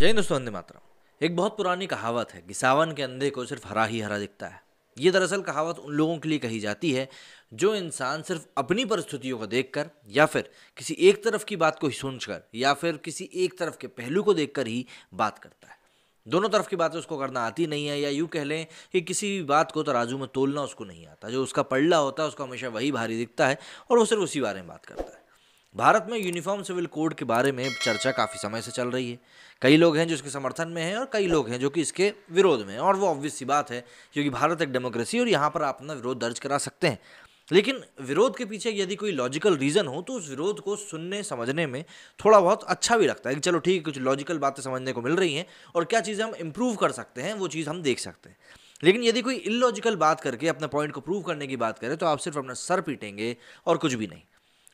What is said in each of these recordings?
जय हिंदुस्तों वंदे मातरम एक बहुत पुरानी कहावत है कि सावन के अंधे को सिर्फ हरा ही हरा दिखता है ये दरअसल कहावत उन लोगों के लिए कही जाती है जो इंसान सिर्फ अपनी परिस्थितियों को देखकर या फिर किसी एक तरफ की बात को ही सुनकर या फिर किसी एक तरफ के पहलू को देखकर ही बात करता है दोनों तरफ की बातें उसको करना आती नहीं है या यूँ कह लें कि किसी भी बात को तराजू में तोलना उसको नहीं आता जो उसका पड़ला होता है उसको हमेशा वही भारी दिखता है और वो सिर्फ उसी बारे में बात करता है भारत में यूनिफॉर्म सिविल कोड के बारे में चर्चा काफ़ी समय से चल रही है कई लोग हैं जो इसके समर्थन में हैं और कई लोग हैं जो कि इसके विरोध में हैं और वो ऑब्वियस सी बात है क्योंकि भारत एक डेमोक्रेसी और यहाँ पर आप अपना विरोध दर्ज करा सकते हैं लेकिन विरोध के पीछे यदि कोई लॉजिकल रीज़न हो तो उस विरोध को सुनने समझने में थोड़ा बहुत अच्छा भी लगता है कि चलो ठीक है कुछ लॉजिकल बातें समझने को मिल रही हैं और क्या चीज़ें हम इम्प्रूव कर सकते हैं वो चीज़ हम देख सकते हैं लेकिन यदि कोई इलॉजिकल बात करके अपने पॉइंट को प्रूव करने की बात करें तो आप सिर्फ अपना सर पीटेंगे और कुछ भी नहीं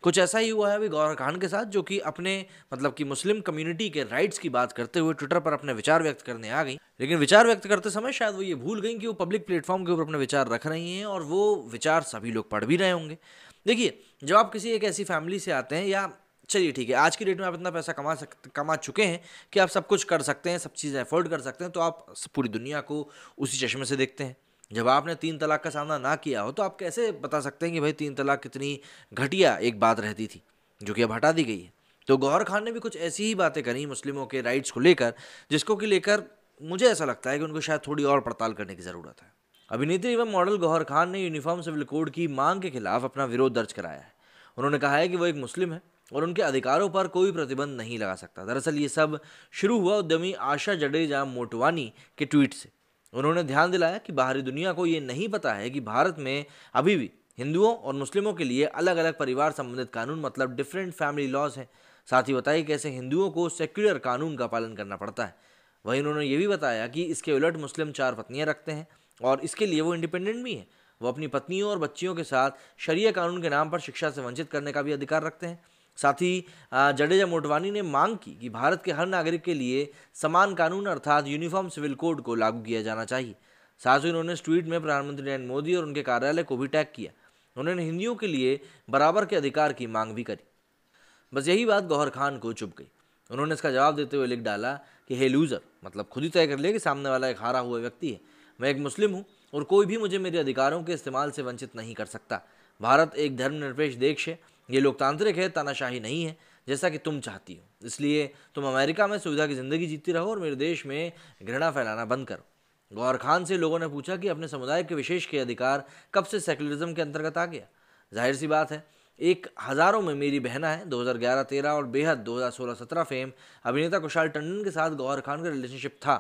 कुछ ऐसा ही हुआ है अभी गौर खान के साथ जो कि अपने मतलब कि मुस्लिम कम्युनिटी के राइट्स की बात करते हुए ट्विटर पर अपने विचार व्यक्त करने आ गई लेकिन विचार व्यक्त करते समय शायद वो ये भूल गई कि वो पब्लिक प्लेटफॉर्म के ऊपर अपने विचार रख रही हैं और वो विचार सभी लोग पढ़ भी रहे होंगे देखिए जब आप किसी एक ऐसी फैमिली से आते हैं या चलिए ठीक है आज की डेट में आप इतना पैसा कमा सकते कमा चुके हैं कि आप सब कुछ कर सकते हैं सब चीज़ें अफोर्ड कर सकते हैं तो आप पूरी दुनिया को उसी चश्मे से देखते हैं जब आपने तीन तलाक का सामना ना किया हो तो आप कैसे बता सकते हैं कि भाई तीन तलाक कितनी घटिया एक बात रहती थी जो कि अब हटा दी गई है तो गौहर खान ने भी कुछ ऐसी ही बातें करी मुस्लिमों के राइट्स को लेकर जिसको कि लेकर मुझे ऐसा लगता है कि उनको शायद थोड़ी और पड़ताल करने की ज़रूरत है अभिनेत्री एवं मॉडल गौहर खान ने यूनिफॉर्म सिविल कोड की मांग के खिलाफ अपना विरोध दर्ज कराया है उन्होंने कहा है कि वो एक मुस्लिम है और उनके अधिकारों पर कोई प्रतिबंध नहीं लगा सकता दरअसल ये सब शुरू हुआ उद्यमी आशा जडेजा मोटवानी के ट्वीट से उन्होंने ध्यान दिलाया कि बाहरी दुनिया को ये नहीं पता है कि भारत में अभी भी हिंदुओं और मुस्लिमों के लिए अलग अलग परिवार संबंधित कानून मतलब डिफरेंट फैमिली लॉज हैं साथ ही बताइए कैसे हिंदुओं को सेक्युलर कानून का पालन करना पड़ता है वहीं उन्होंने ये भी बताया कि इसके उलट मुस्लिम चार पत्नियाँ रखते हैं और इसके लिए वो इंडिपेंडेंट भी हैं वो अपनी पत्नियों और बच्चियों के साथ शरीय कानून के नाम पर शिक्षा से वंचित करने का भी अधिकार रखते हैं साथ ही जडेजा मोटवानी ने मांग की कि भारत के हर नागरिक के लिए समान कानून अर्थात यूनिफॉर्म सिविल कोड को लागू किया जाना चाहिए साथ ही उन्होंने ट्वीट में प्रधानमंत्री नरेंद्र मोदी और उनके कार्यालय को भी टैग किया उन्होंने हिंदियों के लिए बराबर के अधिकार की मांग भी करी बस यही बात गौहर खान को चुप गई उन्होंने इसका जवाब देते हुए लिख डाला कि हे लूज़र मतलब खुद ही तय कर लिया कि सामने वाला एक हारा हुआ व्यक्ति है मैं एक मुस्लिम हूँ और कोई भी मुझे मेरे अधिकारों के इस्तेमाल से वंचित नहीं कर सकता भारत एक धर्मनिरपेक्ष देश है ये लोकतांत्रिक है तानाशाही नहीं है जैसा कि तुम चाहती हो इसलिए तुम अमेरिका में सुविधा की ज़िंदगी जीती रहो और मेरे देश में घृणा फैलाना बंद करो गौर खान से लोगों ने पूछा कि अपने समुदाय के विशेष के अधिकार कब से सेकुलरिज्म के अंतर्गत आ गया जाहिर सी बात है एक हज़ारों में मेरी बहना है 2011-13 और बेहद 2016-17 फेम अभिनेता कुशाल टंडन के साथ गौहर खान का रिलेशनशिप था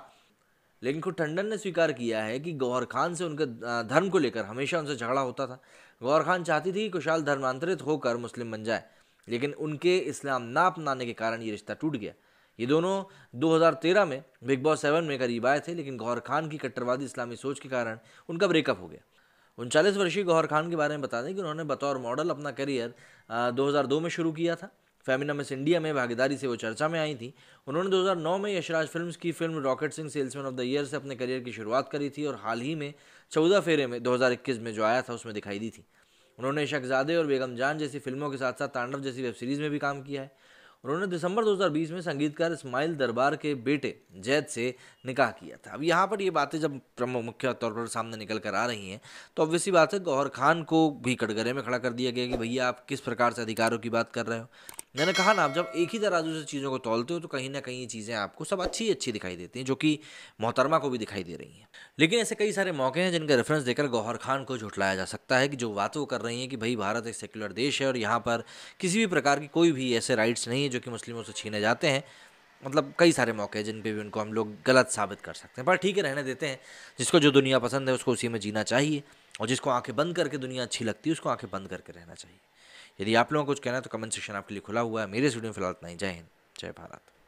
लेकिन खुद टंडन ने स्वीकार किया है कि गौहर खान से उनके धर्म को लेकर हमेशा उनसे झगड़ा होता था गौहर खान चाहती थी कि कुशाल धर्मांतरित होकर मुस्लिम बन जाए लेकिन उनके इस्लाम ना अपनाने के कारण ये रिश्ता टूट गया ये दोनों 2013 में बिग बॉस सेवन में करीब आए थे लेकिन गौहर खान की कट्टरवादी इस्लामी सोच के कारण उनका ब्रेकअप हो गया उनचालीस वर्षीय गौहर खान के बारे में बता दें कि उन्होंने बतौर मॉडल अपना करियर दो में शुरू किया था फेमिना मिस इंडिया में भागीदारी से वो चर्चा में आई थी उन्होंने 2009 में यशराज फिल्म्स की film Rocket Singh salesman of the year से अपने करियर की शुरुआत करी थी और हाल ही में चौदह फेरे में 2021 में जो आया था उसमें दिखाई दी थी उन्होंने शकजादे और बेगम जान जैसी फिल्मों के साथ साथ तांडव जैसी वेब सीरीज़ में भी काम किया है उन्होंने दिसंबर 2020 में संगीतकार इस्माइल दरबार के बेटे जैद से निकाह किया था अब यहाँ पर ये बातें जब मुख्य तौर पर सामने निकल कर आ रही हैं तो ऑब्वियसली बात है गौहर खान को भी कटघरे में खड़ा कर दिया गया कि भैया आप किस प्रकार से अधिकारों की बात कर रहे हो मैंने कहा ना आप जब एक ही तराजू से चीज़ों को तोलते हो तो कहीं ना कहीं ये चीज़ें आपको सब अच्छी अच्छी दिखाई देती हैं जो कि मोहतरमा को भी दिखाई दे रही हैं लेकिन ऐसे कई सारे मौके हैं जिनका रेफरेंस देकर गौहर खान को झुटलाया जा सकता है कि जो बात वो कर रही हैं कि भाई भारत एक सेक्युलर देश है और यहाँ पर किसी भी प्रकार की कोई भी ऐसे राइट्स नहीं है जो कि मुस्लिमों से छीने जाते हैं मतलब कई सारे मौके हैं जिन पे भी उनको हम लोग गलत साबित कर सकते हैं पर ठीक है रहने देते हैं जिसको जो दुनिया पसंद है उसको उसी में जीना चाहिए और जिसको आंखें बंद करके दुनिया अच्छी लगती है उसको आंखें बंद करके रहना चाहिए यदि आप लोगों को कुछ कहना है तो कमेंट सेक्शन आपके लिए खुला हुआ है मेरे स्टूडियो में फिलहाल नहीं जय हिंद जय भारत